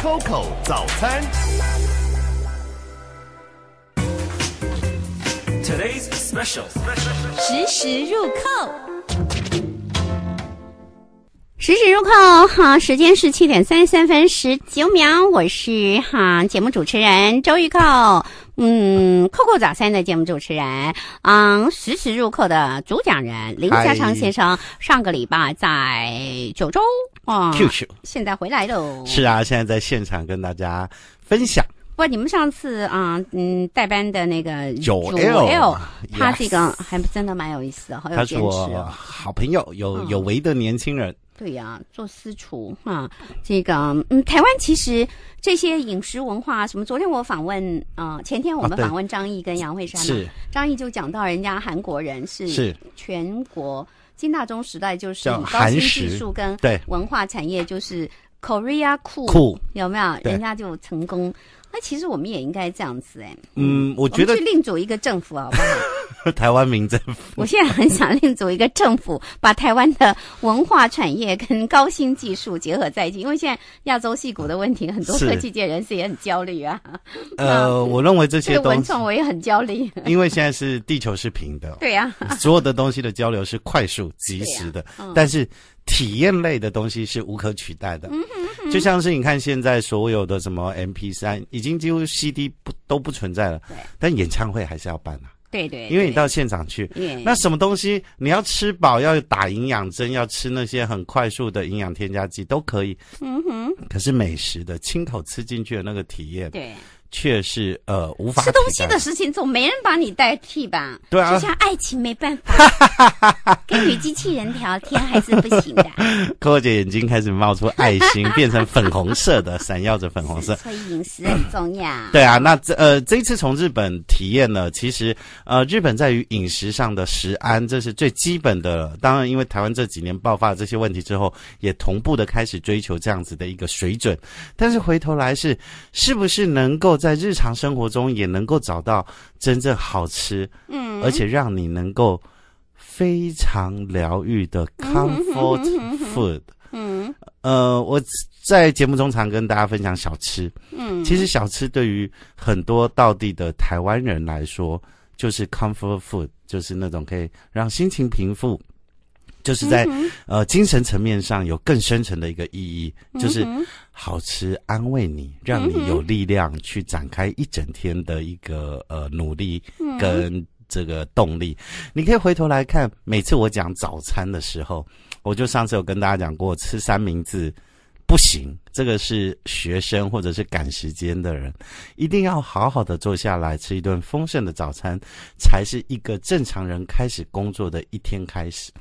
c 口早餐，Today's special，实时入扣，实时入扣。好，时间是七点三十三分十九秒，我是哈节目主持人周玉蔻。嗯 c o 早餐的节目主持人，嗯，实时入课的主讲人林家昌先生，上个礼拜在九州啊，现在回来喽。是啊，现在在现场跟大家分享。不过你们上次啊，嗯，代班的那个九 L，他这个还真的蛮有意思，的，好有见识。好朋友有有为的年轻人。对呀，做私厨啊，这个嗯，台湾其实这些饮食文化什么？昨天我访问啊，前天我们访问张毅跟杨慧珊嘛，张毅就讲到人家韩国人是全国金大中时代就是高技术跟对文化产业就是 Korea cool 有没有？人家就成功。那其实我们也应该这样子哎，嗯，我觉得去另组一个政府好不好？台湾民政。府。我现在很想另组一个政府，把台湾的文化产业跟高新技术结合在一起，因为现在亚洲戏骨的问题，很多科技界人士也很焦虑啊。呃，我认为这些东，对我也很焦虑。因为现在是地球是平的，对呀，所有的东西的交流是快速 及时的，但是体验类的东西是无可取代的。嗯哼。就像是你看现在所有的什么 M P 三，已经几乎 C D 不都不存在了。但演唱会还是要办呐。对对，因为你到现场去，那什么东西你要吃饱，要打营养针，要吃那些很快速的营养添加剂都可以。嗯哼。可是美食的亲口吃进去的那个体验。对。却是呃无法吃东西的事情，总没人把你代替吧？对啊，就像爱情没办法，跟女机器人聊天还是不行的。柯 姐眼睛开始冒出爱心，变成粉红色的，闪耀着粉红色。所以饮食很重要。对啊，那这呃这一次从日本体验了，其实呃日本在于饮食上的食安，这是最基本的。当然，因为台湾这几年爆发这些问题之后，也同步的开始追求这样子的一个水准。但是回头来是，是不是能够？在日常生活中也能够找到真正好吃，嗯，而且让你能够非常疗愈的 comfort food。嗯，呃，我在节目中常跟大家分享小吃。嗯，其实小吃对于很多道地的台湾人来说，就是 comfort food，就是那种可以让心情平复。就是在呃精神层面上有更深层的一个意义，就是好吃安慰你，让你有力量去展开一整天的一个呃努力跟这个动力。你可以回头来看，每次我讲早餐的时候，我就上次有跟大家讲过，吃三明治。不行，这个是学生或者是赶时间的人，一定要好好的坐下来吃一顿丰盛的早餐，才是一个正常人开始工作的一天开始。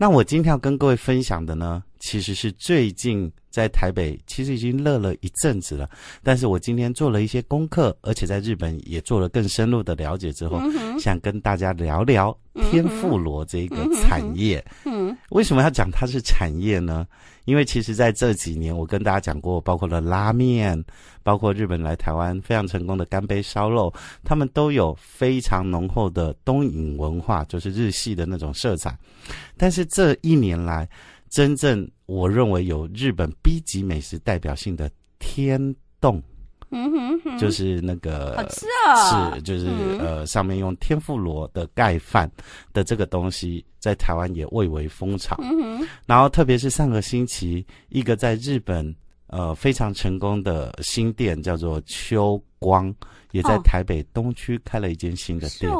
那我今天要跟各位分享的呢？其实是最近在台北，其实已经热了一阵子了。但是我今天做了一些功课，而且在日本也做了更深入的了解之后，想跟大家聊聊天妇罗这个产业。嗯，为什么要讲它是产业呢？因为其实在这几年，我跟大家讲过，包括了拉面，包括日本来台湾非常成功的干杯烧肉，他们都有非常浓厚的东瀛文化，就是日系的那种色彩。但是这一年来，真正我认为有日本 B 级美食代表性的天洞，嗯哼，就是那个好吃哦，是就是呃，上面用天妇罗的盖饭的这个东西，在台湾也蔚为风潮。然后特别是上个星期，一个在日本呃非常成功的新店，叫做秋光，也在台北东区开了一间新的店。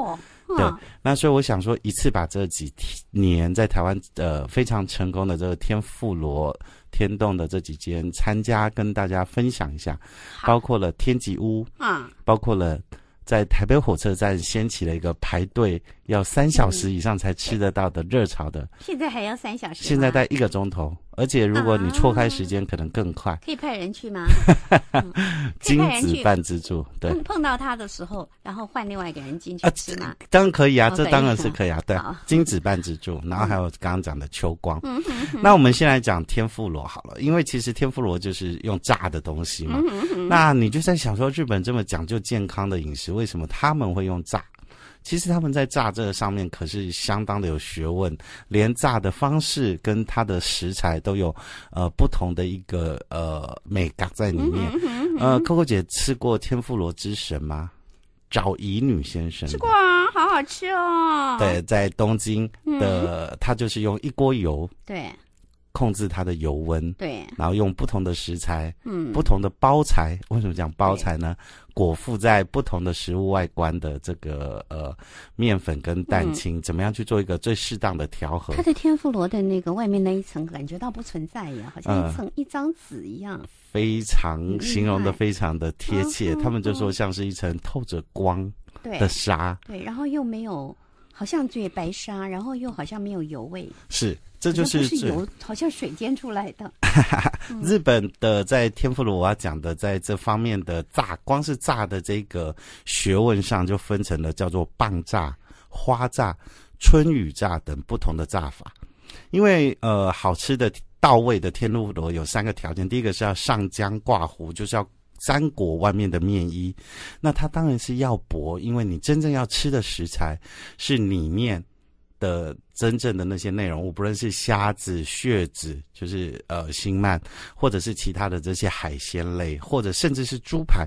对，那所以我想说，一次把这几年在台湾呃非常成功的这个天妇罗、天洞的这几间参加，跟大家分享一下，包括了天吉屋，嗯，包括了在台北火车站掀起了一个排队要三小时以上才吃得到的热潮的，现在还要三小时，现在在一个钟头。而且如果你错开时间，可能更快。可以派人去吗？金子半自助，对。碰到他的时候，然后换另外一个人进去吃吗？当然可以啊，这当然是可以啊。对，金子半自助，然后还有刚刚讲的秋光。那我们先来讲天妇罗好了，因为其实天妇罗就是用炸的东西嘛。那你就在想说，日本这么讲究健康的饮食，为什么他们会用炸？其实他们在炸这个上面可是相当的有学问，连炸的方式跟它的食材都有呃不同的一个呃美感在里面。呃，coco 姐吃过天妇罗之神吗？找乙女先生吃过啊，好好吃哦。对，在东京的他就是用一锅油。对。控制它的油温，对，然后用不同的食材，嗯，不同的包材，为什么讲包材呢？裹附在不同的食物外观的这个呃面粉跟蛋清，怎么样去做一个最适当的调和？它的天妇罗的那个外面那一层感觉到不存在耶，好像一层一张纸一样，非常形容的非常的贴切。他们就说像是一层透着光的纱，对，然后又没有。好像嘴白沙，然后又好像没有油味。是，这就是是油，好像水煎出来的。日本的在天妇罗，我要讲的在这方面的炸，光是炸的这个学问上就分成了叫做棒炸、花炸、春雨炸等不同的炸法。因为呃，好吃的到位的天妇罗有三个条件，第一个是要上浆挂糊，就是要。粘裹外面的面衣，那它当然是要薄，因为你真正要吃的食材是里面的真正的那些内容。我不论是虾子、蟹子，就是呃，星鳗或者是其他的这些海鲜类，或者甚至是猪排。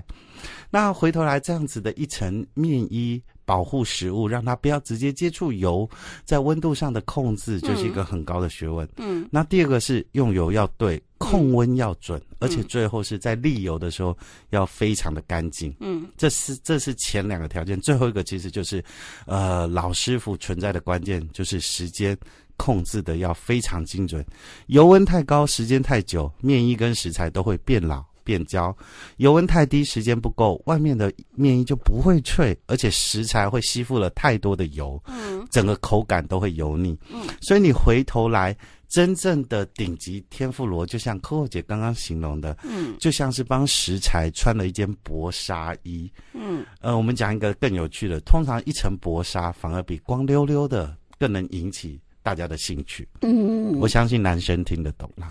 那回头来这样子的一层面衣。保护食物，让它不要直接接触油，在温度上的控制就是一个很高的学问。嗯，那第二个是用油要对，控温要准，而且最后是在沥油的时候要非常的干净。嗯，这是这是前两个条件，最后一个其实就是，呃，老师傅存在的关键就是时间控制的要非常精准，油温太高，时间太久，面衣跟食材都会变老。变焦，油温太低，时间不够，外面的面衣就不会脆，而且食材会吸附了太多的油，嗯，整个口感都会油腻，嗯，所以你回头来，真正的顶级天妇罗，就像科赫姐刚刚形容的，嗯，就像是帮食材穿了一件薄纱衣，嗯，呃，我们讲一个更有趣的，通常一层薄纱反而比光溜溜的更能引起。大家的兴趣，我相信男生听得懂了，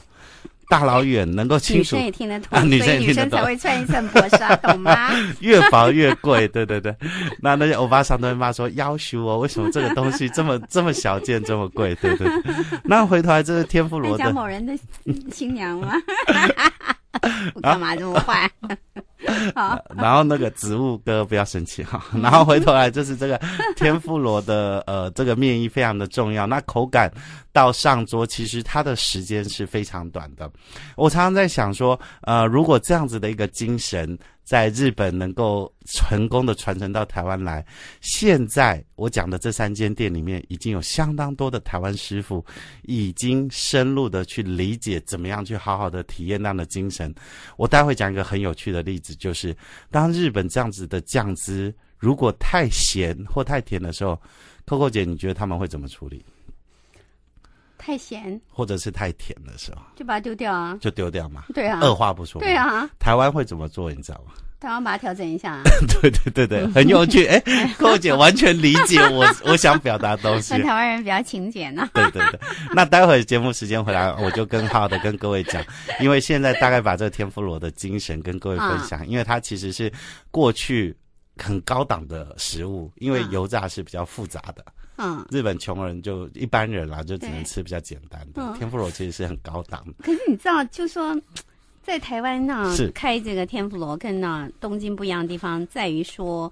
大老远能够清楚女生也听得懂，所女生才会穿一层薄纱，懂吗？越薄越贵，对对对。那那些欧巴桑都骂说：“要求哦，为什么这个东西这么 这么小件这么贵？”对对。那回头这是天妇罗的某人的新娘吗？我干嘛这么坏？好，然后那个植物哥不要生气哈。然后回头来就是这个天妇罗的 呃，这个面衣非常的重要。那口感到上桌，其实它的时间是非常短的。我常常在想说，呃，如果这样子的一个精神在日本能够成功的传承到台湾来，现在我讲的这三间店里面已经有相当多的台湾师傅已经深入的去理解怎么样去好好的体验那样的精神。我待会讲一个很有趣的例子。就是，当日本这样子的酱汁如果太咸或太甜的时候，Coco 姐，你觉得他们会怎么处理？太咸，或者是太甜的时候，就把它丢掉啊，就丢掉嘛，对啊，二话不说，对啊，台湾会怎么做，你知道吗？台湾把它调整一下啊！对对对对，很有趣。哎，寇姐完全理解我我想表达东西。台湾人比较勤俭呐。对对对，那待会节目时间回来，我就更好的跟各位讲，因为现在大概把这个天妇罗的精神跟各位分享，因为它其实是过去很高档的食物，因为油炸是比较复杂的。嗯。日本穷人就一般人啦，就只能吃比较简单的天妇罗，其实是很高档。可是你知道，就说。在台湾呢，开这个天妇罗跟呢东京不一样的地方在于说，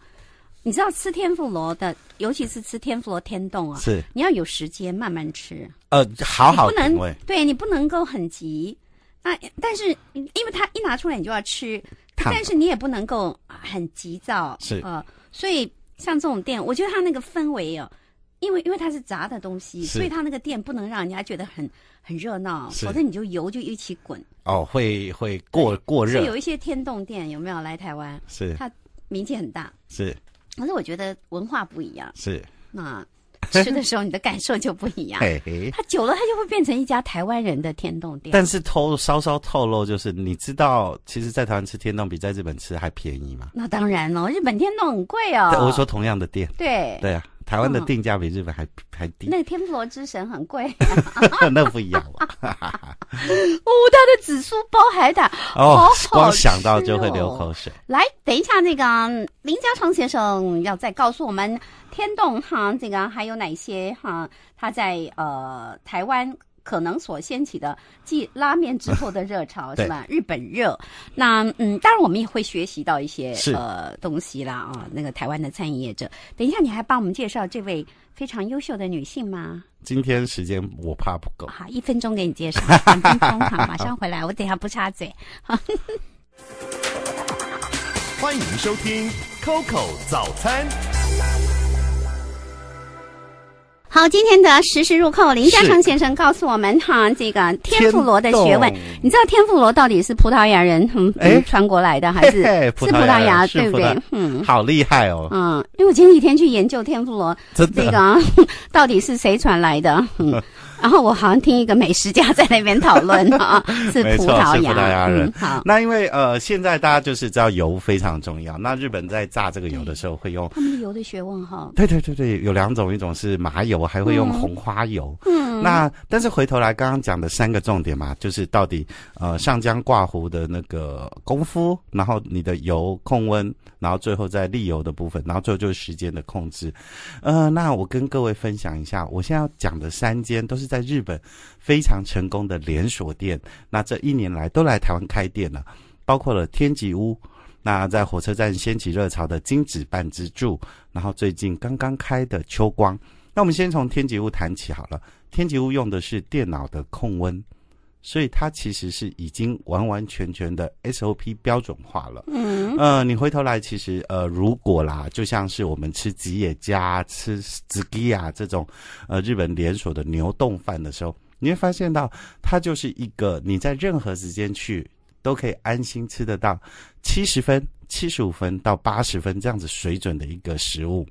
你知道吃天妇罗的，尤其是吃天妇罗天冻啊，是你要有时间慢慢吃，呃，好好品味，对你不能够很急。那但是因为它一拿出来你就要吃，但是你也不能够很急躁，是呃，所以像这种店，我觉得它那个氛围哦，因为因为它是炸的东西，所以它那个店不能让人家觉得很很热闹，否则你就油就一起滚。哦，会会过过热。有一些天洞店有没有来台湾？是，它名气很大。是，可是我觉得文化不一样。是，那吃的时候你的感受就不一样。嘿 嘿，它久了，它就会变成一家台湾人的天洞店。但是透稍稍透露，就是你知道，其实在台湾吃天洞比在日本吃还便宜吗？那当然了，日本天洞很贵哦。我说同样的店。对。对啊。台湾的定价比日本还还低。那个天妇罗之神很贵。那不一样。哦，他的紫苏包海胆哦，光想到就会流口水。来，等一下，那个林家昌先生要再告诉我们天洞哈，这个还有哪些哈？他在呃台湾。可能所掀起的继拉面之后的热潮是吧？日本热，那嗯，当然我们也会学习到一些呃东西啦啊。那个台湾的餐饮业者，等一下你还帮我们介绍这位非常优秀的女性吗？今天时间我怕不够，好，一分钟给你介绍，两分钟哈，马上回来，我等下不插嘴，欢迎收听 Coco 早餐。好，今天的实时入扣，林嘉诚先生告诉我们哈，这个天妇罗的学问，你知道天妇罗到底是葡萄牙人传过来的还是是葡萄牙对不对？嗯，好厉害哦。嗯，因为我前几天去研究天妇罗，这个 到底是谁传来的？嗯，然后我好像听一个美食家在那边讨论啊，是葡萄牙人。好，那因为呃，现在大家就是知道油非常重要，那日本在榨这个油的时候会用，他们的油的学问哈，对对对对，有两种，一种是麻油还会用红花油，嗯，那但是回头来刚刚讲的三个重点嘛，就是到底呃上浆挂糊的那个功夫，然后你的油控温，然后最后在沥油的部分，然后最后就是时间的控制。呃，那我跟各位分享一下，我现在要讲的三间都是在日本非常成功的连锁店，那这一年来都来台湾开店了，包括了天吉屋，那在火车站掀起热潮的金子半支柱，然后最近刚刚开的秋光。那我们先从天吉屋谈起好了。天吉屋用的是电脑的控温，所以它其实是已经完完全全的 SOP 标准化了。嗯，呃，你回头来其实，呃，如果啦，就像是我们吃吉野家、吃子鸡啊这种，呃，日本连锁的牛冻饭的时候，你会发现到它就是一个你在任何时间去都可以安心吃得到七十分。七十五分到八十分这样子水准的一个食物，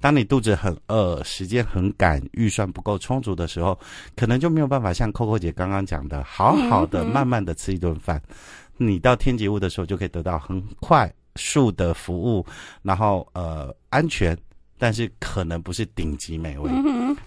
当你肚子很饿、时间很赶、预算不够充足的时候，可能就没有办法像扣扣姐刚刚讲的，好好的、慢慢的吃一顿饭。你到天极屋的时候，就可以得到很快速的服务，然后呃安全，但是可能不是顶级美味。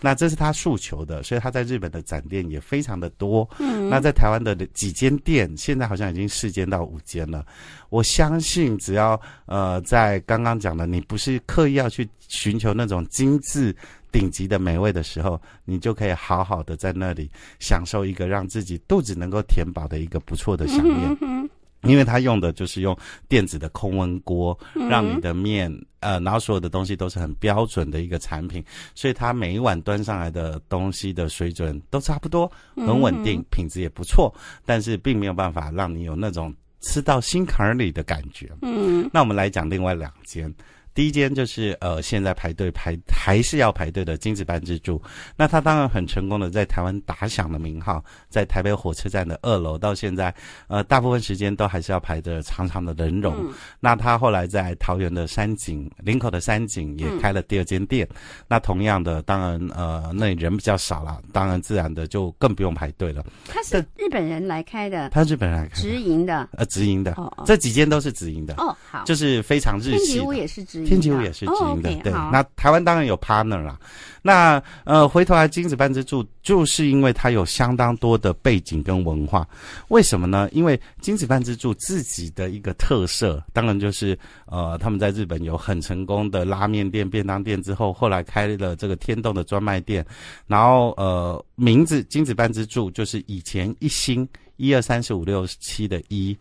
那这是他诉求的，所以他在日本的展店也非常的多。嗯，那在台湾的几间店，现在好像已经四间到五间了。我相信，只要呃，在刚刚讲的，你不是刻意要去寻求那种精致顶级的美味的时候，你就可以好好的在那里享受一个让自己肚子能够填饱的一个不错的想面，因为他用的就是用电子的空温锅，让你的面。呃，然后所有的东西都是很标准的一个产品，所以它每一碗端上来的东西的水准都差不多，很稳定，品质也不错，但是并没有办法让你有那种吃到心坎里的感觉。嗯，那我们来讲另外两间。第一间就是呃，现在排队排还是要排队的金子班自助，那他当然很成功的在台湾打响了名号，在台北火车站的二楼，到现在呃大部分时间都还是要排着长长的人龙。那他后来在桃园的山景、林口的山景也开了第二间店，那同样的当然呃那里人比较少了，当然自然的就更不用排队了。他是日本人来开的，他日本人来开直营的，呃直营的，这几间都是直营的哦，好，就是非常日系，屋也是直。天齐也是直营的，对。那台湾当然有 partner 啦。那呃，回头来金子半之助，就是因为它有相当多的背景跟文化。为什么呢？因为金子半之助自己的一个特色，当然就是呃，他们在日本有很成功的拉面店、便当店之后，后来开了这个天动的专卖店。然后呃，名字金子半之助，就是以前一星一二三四五六七的一。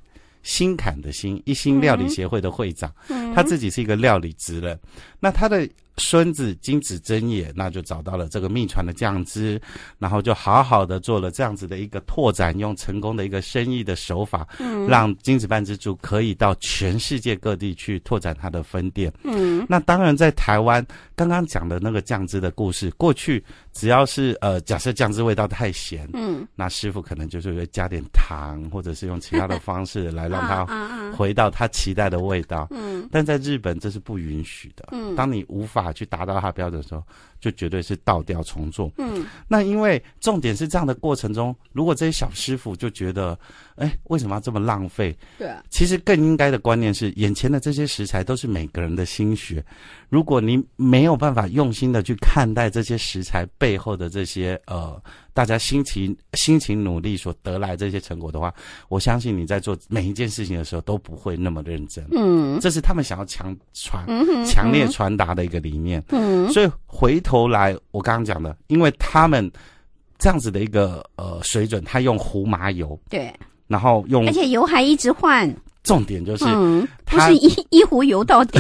新坎的“新”，一心料理协会的会长，他自己是一个料理职人，那他的。孙子金子真也，那就找到了这个秘传的酱汁，然后就好好的做了这样子的一个拓展，用成功的一个生意的手法，嗯，让金子半汁猪可以到全世界各地去拓展它的分店。嗯，那当然在台湾，刚刚讲的那个酱汁的故事，过去只要是呃，假设酱汁味道太咸，嗯，那师傅可能就是会加点糖，或者是用其他的方式来让 它回到他期待的味道。嗯，但在日本这是不允许的。嗯，当你无法啊，去达到他标准的时候。就绝对是倒掉重做。嗯，那因为重点是这样的过程中，如果这些小师傅就觉得，哎，为什么要这么浪费？对，其实更应该的观念是，眼前的这些食材都是每个人的心血。如果你没有办法用心的去看待这些食材背后的这些呃，大家辛勤辛勤努力所得来这些成果的话，我相信你在做每一件事情的时候都不会那么认真。嗯，这是他们想要强传、强烈传达的一个理念。嗯，所以回头。后来我刚刚讲的，因为他们这样子的一个呃水准，他用胡麻油，对，然后用，而且油还一直换，重点就是。不是一 一壶油到底，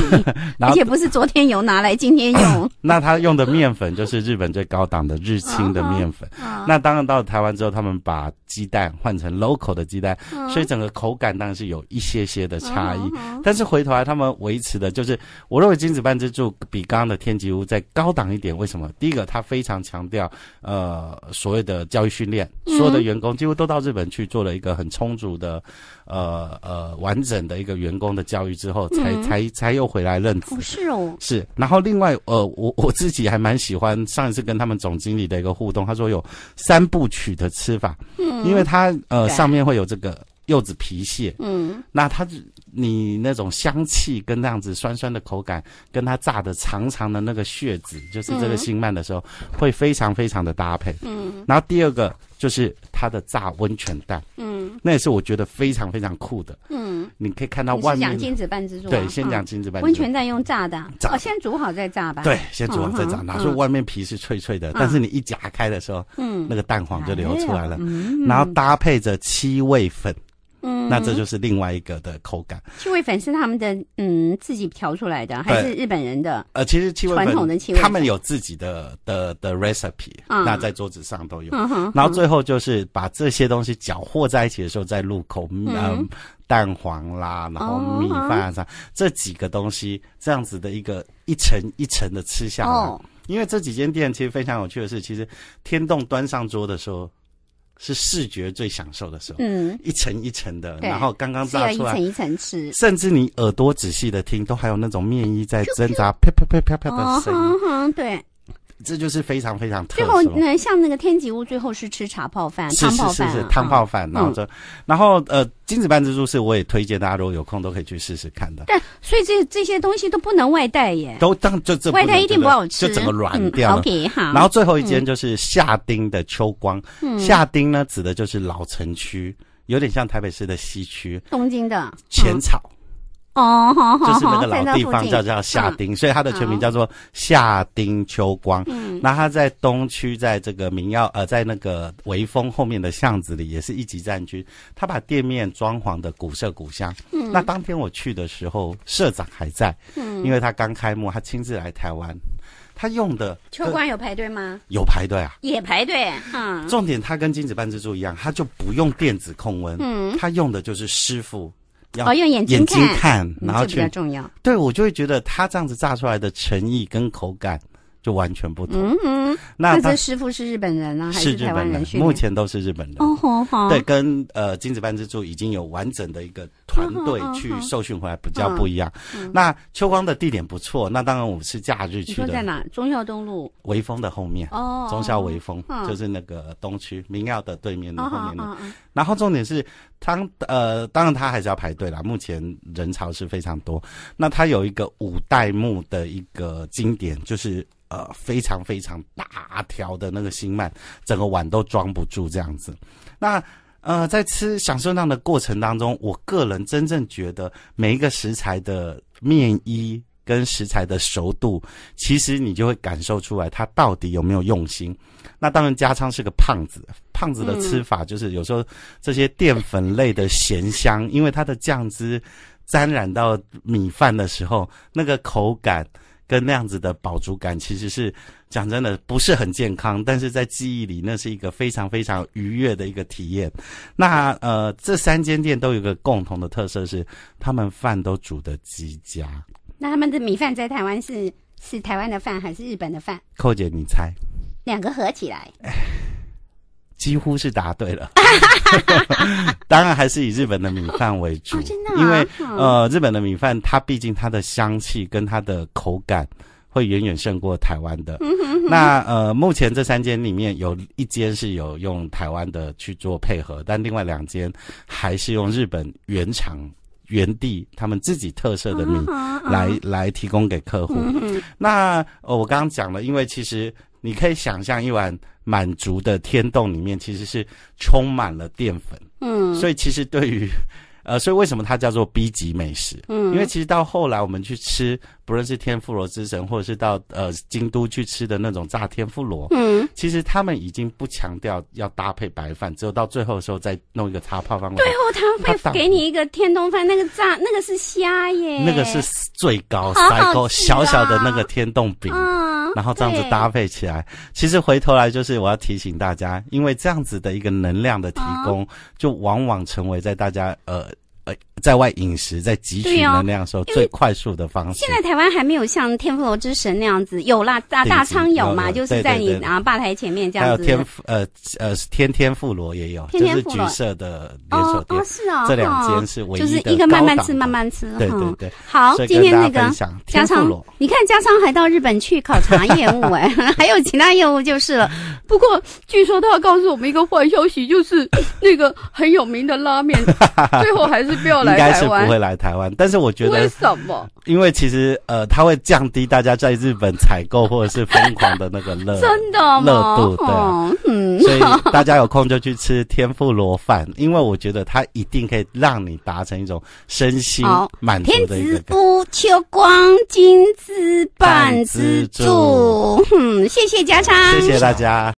而且不是昨天油拿来今天用。那他用的面粉就是日本最高档的日清的面粉。那当然到了台湾之后，他们把鸡蛋换成 local 的鸡蛋，所以整个口感当然是有一些些的差异。但是回头来，他们维持的就是，我认为金子半之助比刚刚的天吉屋再高档一点。为什么？第一个，他非常强调呃所谓的教育训练，所有的员工几乎都到日本去做了一个很充足的呃呃完整的一个员工的。教育之后才才才又回来认识，是哦，是。然后另外呃，我 我自己还蛮喜欢上一次跟他们总经理的一个互动，他说有三部曲的吃法，嗯，因为它呃上面会有这个柚子皮屑，嗯，那它你那种香气跟那样子酸酸的口感，跟它炸的长长的那个血子，就是这个星鳗的时候，会非常非常的搭配，嗯。然后第二个就是它的炸温泉蛋，嗯，那也是我觉得非常非常酷的，嗯。你可以看到外面，先讲金子半自助对，先讲金子半。温泉蛋用炸的，我先煮好再炸吧。对，先煮好再炸，拿出外面皮是脆脆的，但是你一夹开的时候，嗯，那个蛋黄就流出来了，然后搭配着七味粉。嗯，那这就是另外一个的口感。气味粉丝他们的嗯，自己调出来的还是日本人的？呃，其实气味传统的气味，他们有自己的的的 recipe，那在桌子上都有。然后最后就是把这些东西搅和在一起的时候，再入口，嗯，蛋黄啦，然后米饭上这几个东西，这样子的一个一层一层的吃下来。因为这几间店其实非常有趣的是，其实天洞端上桌的时候。是视觉最享受的时候，嗯，一层一层的，然后刚刚炸出来，一层一层吃，甚至你耳朵仔细的听，都还有那种面衣在挣扎，啪啪啪啪啪的声音。嗯对。这就是非常非常特殊。最后，那像那个天吉屋，最后是吃茶泡饭、汤泡饭、汤泡饭。然后，这，然后呃，金子班蜘蛛是我也推荐大家如果有空都可以去试试看的。但所以这这些东西都不能外带耶。都当就这外带一定不好吃，就整个软掉。OK 好。然后最后一间就是夏町的秋光。夏町呢，指的就是老城区，有点像台北市的西区。东京的浅草。哦，就是那个老地方叫叫夏丁，所以它的全名叫做夏丁秋光。那它在东区，在这个民耀呃，在那个微风后面的巷子里，也是一级战区。他把店面装潢的古色古香。那当天我去的时候，社长还在，因为他刚开幕，他亲自来台湾。他用的秋光有排队吗？有排队啊，也排队。嗯，重点他跟金子半事处一样，他就不用电子控温，嗯，他用的就是师傅。后用眼睛看，然后去比较重要。对，我就会觉得他这样子炸出来的诚意跟口感。就完全不同。那他师傅是日本人啊，还是台湾人？目前都是日本人。哦吼吼。对，跟呃《金子班之助》已经有完整的一个团队去受训回来比较不一样。那秋光的地点不错，那当然我们是假日去的。在哪？中孝东路。微风的后面哦，中孝微风就是那个东区明耀的对面的后面的。然后重点是，他呃，当然他还是要排队啦。目前人潮是非常多。那他有一个五代目的一个经典，就是。呃，非常非常大条的那个心鳗，整个碗都装不住这样子。那呃，在吃享受那样的过程当中，我个人真正觉得每一个食材的面衣跟食材的熟度，其实你就会感受出来它到底有没有用心。那当然，家昌是个胖子，胖子的吃法就是有时候这些淀粉类的咸香，因为它的酱汁沾染到米饭的时候，那个口感。跟那样子的饱足感其实是讲真的不是很健康，但是在记忆里那是一个非常非常愉悦的一个体验。那呃，这三间店都有个共同的特色是，他们饭都煮的极佳。那他们的米饭在台湾是是台湾的饭还是日本的饭？寇姐，你猜？两个合起来。几乎是答对了，当然还是以日本的米饭为主，因为呃日本的米饭它毕竟它的香气跟它的口感会远远胜过台湾的。那呃目前这三间里面有一间是有用台湾的去做配合，但另外两间还是用日本原厂原地他们自己特色的米来来提供给客户。那我刚刚讲了，因为其实你可以想象一碗。满族的天洞里面其实是充满了淀粉，嗯，所以其实对于，呃，所以为什么它叫做 B 级美食？嗯，因为其实到后来我们去吃，不论是天妇罗之神，或者是到呃京都去吃的那种炸天妇罗，嗯，其实他们已经不强调要搭配白饭，只有到最后的时候再弄一个叉泡饭。最后他会给你一个天洞饭，那个炸那个是虾耶，那个是最高最高小小的那个天洞饼。然后这样子搭配起来，其实回头来就是我要提醒大家，因为这样子的一个能量的提供，就往往成为在大家呃。呃，在外饮食在汲取能量时候最快速的方式。现在台湾还没有像天妇罗之神那样子，有啦大大仓有嘛，就是在你啊吧台前面这样子。还有天呃呃天天妇罗也有，就是橘色的连锁店。哦，是哦，这两间是唯一就是一个慢慢吃慢慢吃，对对对。好，今天那个加仓，你看加仓还到日本去考察业务哎，还有其他业务就是，了。不过据说他告诉我们一个坏消息，就是那个很有名的拉面，最后还是。应该是不会来台湾，但是我觉得，为什么？因为其实呃，它会降低大家在日本采购或者是疯狂的那个热，真的热度对，所以大家有空就去吃天妇罗饭，因为我觉得它一定可以让你达成一种身心满天之福，秋光金之般之助，谢谢嘉昌，谢谢大家。